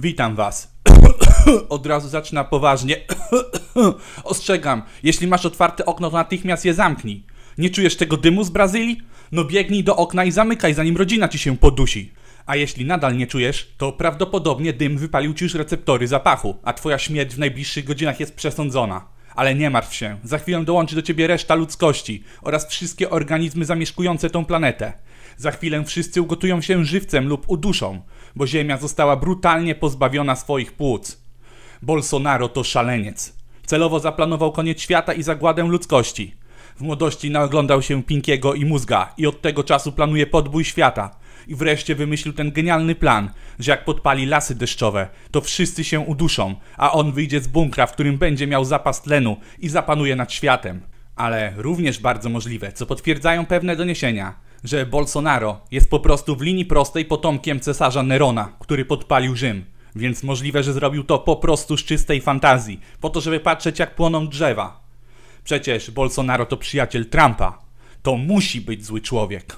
Witam Was. Od razu zaczyna poważnie. Ostrzegam, jeśli masz otwarte okno, to natychmiast je zamknij. Nie czujesz tego dymu z Brazylii? No biegnij do okna i zamykaj, zanim rodzina ci się podusi. A jeśli nadal nie czujesz, to prawdopodobnie dym wypalił ci już receptory zapachu, a twoja śmierć w najbliższych godzinach jest przesądzona. Ale nie martw się, za chwilę dołączy do ciebie reszta ludzkości oraz wszystkie organizmy zamieszkujące tą planetę. Za chwilę wszyscy ugotują się żywcem lub uduszą, bo Ziemia została brutalnie pozbawiona swoich płuc. Bolsonaro to szaleniec. Celowo zaplanował koniec świata i zagładę ludzkości. W młodości naoglądał się Pinkiego i Mózga i od tego czasu planuje podbój świata, i wreszcie wymyślił ten genialny plan, że jak podpali lasy deszczowe, to wszyscy się uduszą, a on wyjdzie z bunkra, w którym będzie miał zapas tlenu i zapanuje nad światem. Ale również bardzo możliwe, co potwierdzają pewne doniesienia, że Bolsonaro jest po prostu w linii prostej potomkiem cesarza Nerona, który podpalił Rzym. Więc możliwe, że zrobił to po prostu z czystej fantazji, po to, żeby patrzeć jak płoną drzewa. Przecież Bolsonaro to przyjaciel Trumpa. To musi być zły człowiek.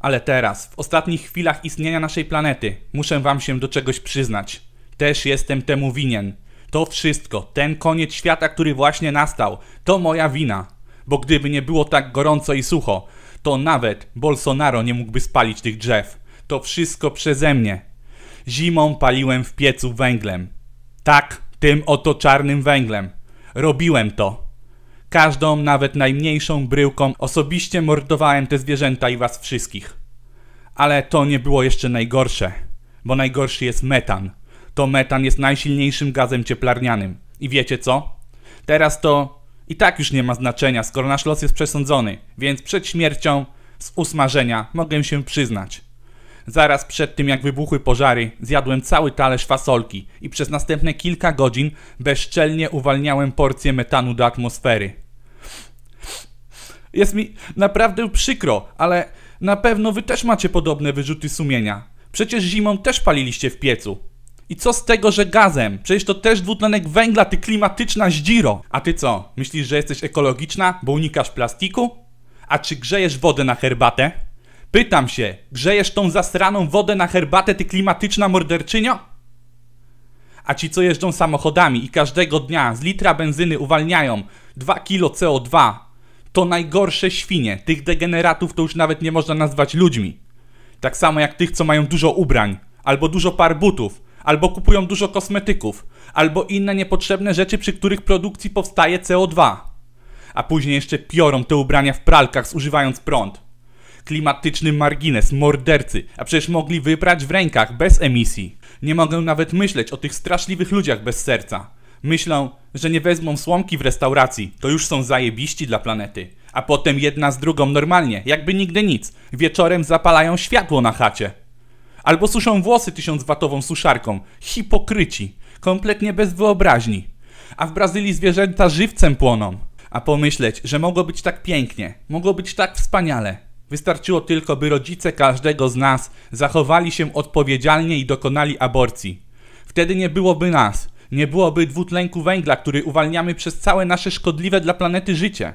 Ale teraz, w ostatnich chwilach istnienia naszej planety, muszę wam się do czegoś przyznać. Też jestem temu winien. To wszystko, ten koniec świata, który właśnie nastał, to moja wina. Bo gdyby nie było tak gorąco i sucho, to nawet Bolsonaro nie mógłby spalić tych drzew. To wszystko przeze mnie. Zimą paliłem w piecu węglem. Tak, tym oto czarnym węglem. Robiłem to. Każdą, nawet najmniejszą bryłką osobiście mordowałem te zwierzęta i was wszystkich. Ale to nie było jeszcze najgorsze, bo najgorszy jest metan. To metan jest najsilniejszym gazem cieplarnianym. I wiecie co? Teraz to i tak już nie ma znaczenia, skoro nasz los jest przesądzony, więc przed śmiercią z usmażenia mogę się przyznać. Zaraz przed tym, jak wybuchły pożary, zjadłem cały talerz fasolki i przez następne kilka godzin bezczelnie uwalniałem porcję metanu do atmosfery. Jest mi naprawdę przykro, ale na pewno wy też macie podobne wyrzuty sumienia. Przecież zimą też paliliście w piecu. I co z tego, że gazem? Przecież to też dwutlenek węgla, ty klimatyczna zdziro. A ty co? Myślisz, że jesteś ekologiczna, bo unikasz plastiku? A czy grzejesz wodę na herbatę? Pytam się, grzejesz tą zasraną wodę na herbatę, ty klimatyczna morderczynio? A ci, co jeżdżą samochodami i każdego dnia z litra benzyny uwalniają 2 kilo CO2, to najgorsze świnie. Tych degeneratów to już nawet nie można nazwać ludźmi. Tak samo jak tych, co mają dużo ubrań, albo dużo par butów, albo kupują dużo kosmetyków, albo inne niepotrzebne rzeczy, przy których produkcji powstaje CO2. A później jeszcze piorą te ubrania w pralkach, zużywając prąd. Klimatyczny margines, mordercy, a przecież mogli wyprać w rękach, bez emisji. Nie mogę nawet myśleć o tych straszliwych ludziach bez serca. Myślą, że nie wezmą słomki w restauracji, to już są zajebiści dla planety. A potem jedna z drugą normalnie, jakby nigdy nic. Wieczorem zapalają światło na chacie. Albo suszą włosy 1000-watową suszarką. Hipokryci. Kompletnie bez wyobraźni. A w Brazylii zwierzęta żywcem płoną. A pomyśleć, że mogło być tak pięknie, mogło być tak wspaniale. Wystarczyło tylko, by rodzice każdego z nas zachowali się odpowiedzialnie i dokonali aborcji. Wtedy nie byłoby nas, nie byłoby dwutlenku węgla, który uwalniamy przez całe nasze szkodliwe dla planety życie.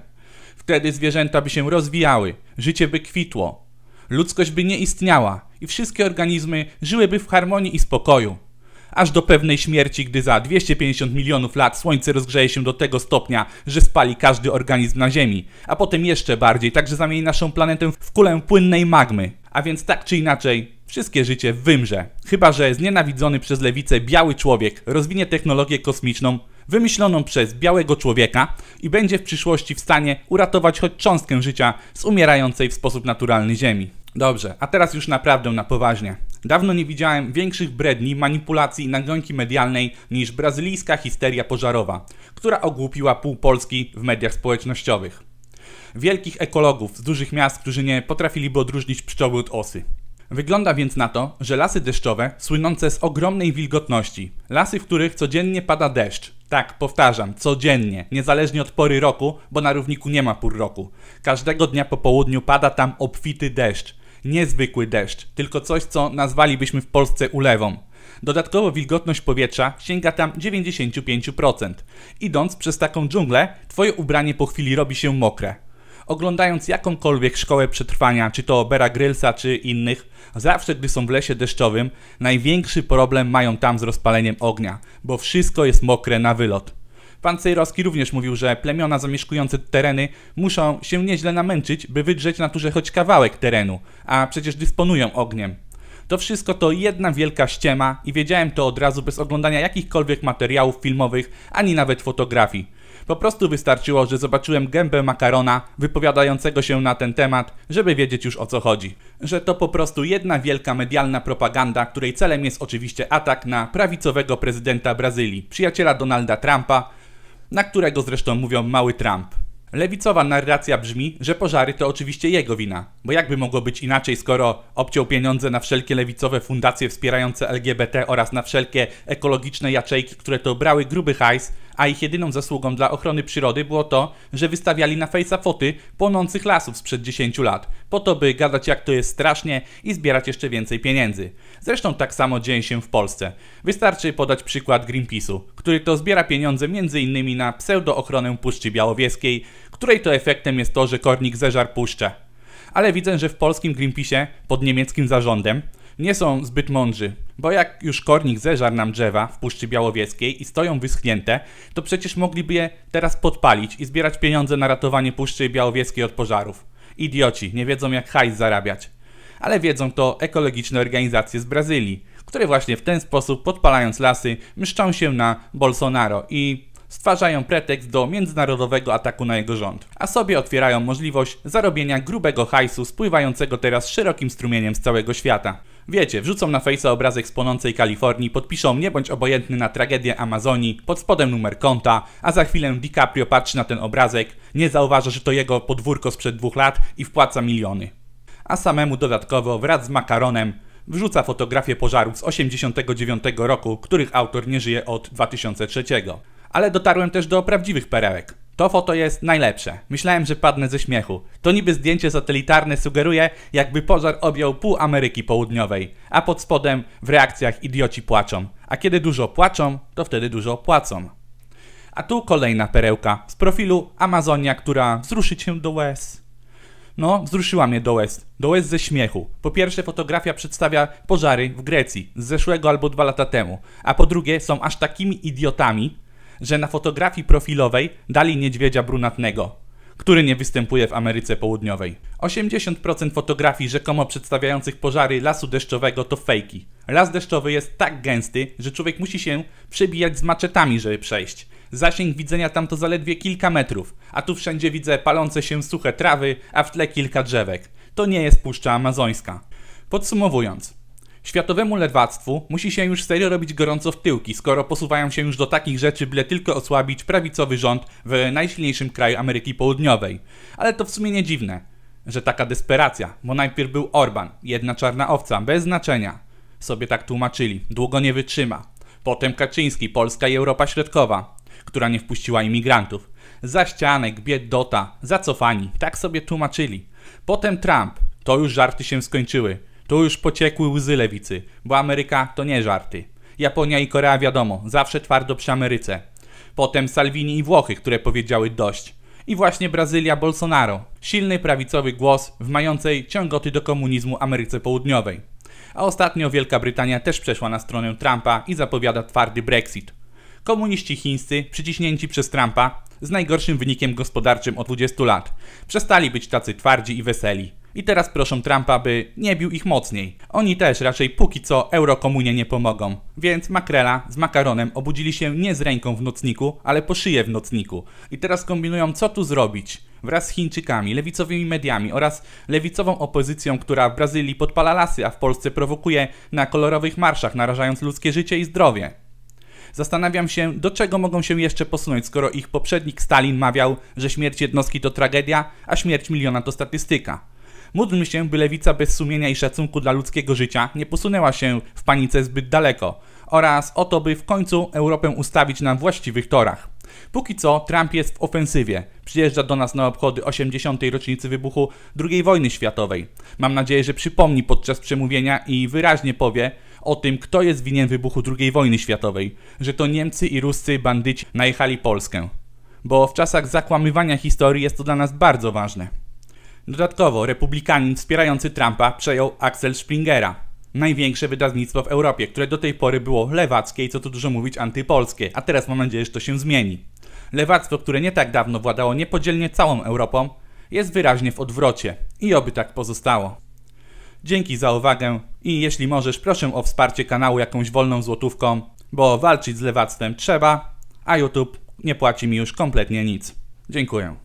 Wtedy zwierzęta by się rozwijały, życie by kwitło, ludzkość by nie istniała i wszystkie organizmy żyłyby w harmonii i spokoju aż do pewnej śmierci, gdy za 250 milionów lat Słońce rozgrzeje się do tego stopnia, że spali każdy organizm na Ziemi, a potem jeszcze bardziej, także zamieni naszą planetę w kulę płynnej magmy. A więc tak czy inaczej, wszystkie życie wymrze. Chyba, że znienawidzony przez lewicę biały człowiek rozwinie technologię kosmiczną, wymyśloną przez białego człowieka i będzie w przyszłości w stanie uratować choć cząstkę życia z umierającej w sposób naturalny Ziemi. Dobrze, a teraz już naprawdę na poważnie. Dawno nie widziałem większych bredni, manipulacji i nagonki medialnej niż brazylijska histeria pożarowa, która ogłupiła pół Polski w mediach społecznościowych. Wielkich ekologów z dużych miast, którzy nie potrafiliby odróżnić pszczoły od osy. Wygląda więc na to, że lasy deszczowe, słynące z ogromnej wilgotności, lasy, w których codziennie pada deszcz, tak, powtarzam, codziennie, niezależnie od pory roku, bo na równiku nie ma pór roku. Każdego dnia po południu pada tam obfity deszcz, Niezwykły deszcz, tylko coś, co nazwalibyśmy w Polsce ulewą. Dodatkowo wilgotność powietrza sięga tam 95%. Idąc przez taką dżunglę, twoje ubranie po chwili robi się mokre. Oglądając jakąkolwiek szkołę przetrwania, czy to Bera Grylsa, czy innych, zawsze gdy są w lesie deszczowym, największy problem mają tam z rozpaleniem ognia, bo wszystko jest mokre na wylot. Pan Cejrowski również mówił, że plemiona zamieszkujące tereny muszą się nieźle namęczyć, by wydrzeć naturze choć kawałek terenu, a przecież dysponują ogniem. To wszystko to jedna wielka ściema i wiedziałem to od razu bez oglądania jakichkolwiek materiałów filmowych, ani nawet fotografii. Po prostu wystarczyło, że zobaczyłem gębę makarona wypowiadającego się na ten temat, żeby wiedzieć już o co chodzi. Że to po prostu jedna wielka medialna propaganda, której celem jest oczywiście atak na prawicowego prezydenta Brazylii, przyjaciela Donalda Trumpa, na którego zresztą mówią mały Trump. Lewicowa narracja brzmi, że pożary to oczywiście jego wina, bo jakby mogło być inaczej, skoro obciął pieniądze na wszelkie lewicowe fundacje wspierające LGBT oraz na wszelkie ekologiczne jaczejki, które to brały gruby hajs, a ich jedyną zasługą dla ochrony przyrody było to, że wystawiali na fejsa foty płonących lasów sprzed 10 lat, po to by gadać jak to jest strasznie i zbierać jeszcze więcej pieniędzy. Zresztą tak samo dzieje się w Polsce. Wystarczy podać przykład Greenpeace'u, który to zbiera pieniądze m.in. na pseudoochronę Puszczy Białowieskiej, której to efektem jest to, że kornik zeżar puszcza. Ale widzę, że w polskim Greenpeace'ie pod niemieckim zarządem nie są zbyt mądrzy, bo jak już kornik zeżarł nam drzewa w Puszczy Białowieskiej i stoją wyschnięte, to przecież mogliby je teraz podpalić i zbierać pieniądze na ratowanie Puszczy Białowieskiej od pożarów. Idioci, nie wiedzą jak hajs zarabiać. Ale wiedzą to ekologiczne organizacje z Brazylii, które właśnie w ten sposób podpalając lasy mszczą się na Bolsonaro i stwarzają pretekst do międzynarodowego ataku na jego rząd, a sobie otwierają możliwość zarobienia grubego hajsu spływającego teraz szerokim strumieniem z całego świata. Wiecie, wrzucą na fejsa obrazek z płonącej Kalifornii, podpiszą nie bądź obojętny na tragedię Amazonii, pod spodem numer konta, a za chwilę DiCaprio patrzy na ten obrazek, nie zauważa, że to jego podwórko sprzed dwóch lat i wpłaca miliony. A samemu dodatkowo wraz z makaronem wrzuca fotografię pożarów z 89 roku, których autor nie żyje od 2003. Ale dotarłem też do prawdziwych perełek. To foto jest najlepsze. Myślałem, że padnę ze śmiechu. To niby zdjęcie satelitarne sugeruje, jakby pożar objął pół Ameryki Południowej, a pod spodem w reakcjach idioci płaczą. A kiedy dużo płaczą, to wtedy dużo płacą. A tu kolejna perełka z profilu Amazonia, która wzruszy cię do łez. No, wzruszyła mnie do łez. Do łez ze śmiechu. Po pierwsze, fotografia przedstawia pożary w Grecji z zeszłego albo dwa lata temu, a po drugie, są aż takimi idiotami, że na fotografii profilowej dali niedźwiedzia brunatnego, który nie występuje w Ameryce Południowej. 80% fotografii rzekomo przedstawiających pożary lasu deszczowego to fejki. Las deszczowy jest tak gęsty, że człowiek musi się przebijać z maczetami, żeby przejść. Zasięg widzenia tam to zaledwie kilka metrów, a tu wszędzie widzę palące się suche trawy, a w tle kilka drzewek. To nie jest Puszcza Amazońska. Podsumowując, Światowemu lewactwu musi się już serio robić gorąco w tyłki, skoro posuwają się już do takich rzeczy, byle tylko osłabić prawicowy rząd w najsilniejszym kraju Ameryki Południowej. Ale to w sumie nie dziwne, że taka desperacja, bo najpierw był Orban, jedna czarna owca, bez znaczenia. Sobie tak tłumaczyli, długo nie wytrzyma. Potem Kaczyński, Polska i Europa Środkowa, która nie wpuściła imigrantów. Za ścianek, biedota, zacofani, tak sobie tłumaczyli. Potem Trump, to już żarty się skończyły. Tu już pociekły łzy lewicy, bo Ameryka to nie żarty. Japonia i Korea wiadomo, zawsze twardo przy Ameryce. Potem Salvini i Włochy, które powiedziały dość. I właśnie Brazylia Bolsonaro, silny prawicowy głos w mającej ciągoty do komunizmu Ameryce Południowej. A ostatnio Wielka Brytania też przeszła na stronę Trumpa i zapowiada twardy Brexit. Komuniści chińscy, przyciśnięci przez Trumpa, z najgorszym wynikiem gospodarczym od 20 lat, przestali być tacy twardzi i weseli. I teraz proszę Trumpa, by nie bił ich mocniej. Oni też raczej póki co eurokomunie nie pomogą. Więc makrela z makaronem obudzili się nie z ręką w nocniku, ale po szyję w nocniku. I teraz kombinują, co tu zrobić wraz z Chińczykami, lewicowymi mediami oraz lewicową opozycją, która w Brazylii podpala lasy, a w Polsce prowokuje na kolorowych marszach, narażając ludzkie życie i zdrowie. Zastanawiam się, do czego mogą się jeszcze posunąć, skoro ich poprzednik Stalin mawiał, że śmierć jednostki to tragedia, a śmierć miliona to statystyka. Módlmy się, by lewica bez sumienia i szacunku dla ludzkiego życia nie posunęła się w panice zbyt daleko oraz o to, by w końcu Europę ustawić na właściwych torach. Póki co Trump jest w ofensywie. Przyjeżdża do nas na obchody 80. rocznicy wybuchu II wojny światowej. Mam nadzieję, że przypomni podczas przemówienia i wyraźnie powie o tym, kto jest winien wybuchu II wojny światowej, że to Niemcy i Ruscy bandyci najechali Polskę. Bo w czasach zakłamywania historii jest to dla nas bardzo ważne. Dodatkowo republikanin wspierający Trumpa przejął Axel Springera, największe wydawnictwo w Europie, które do tej pory było lewackie i co tu dużo mówić antypolskie, a teraz mam nadzieję, że to się zmieni. Lewactwo, które nie tak dawno władało niepodzielnie całą Europą, jest wyraźnie w odwrocie i oby tak pozostało. Dzięki za uwagę i jeśli możesz, proszę o wsparcie kanału jakąś wolną złotówką, bo walczyć z lewactwem trzeba, a YouTube nie płaci mi już kompletnie nic. Dziękuję.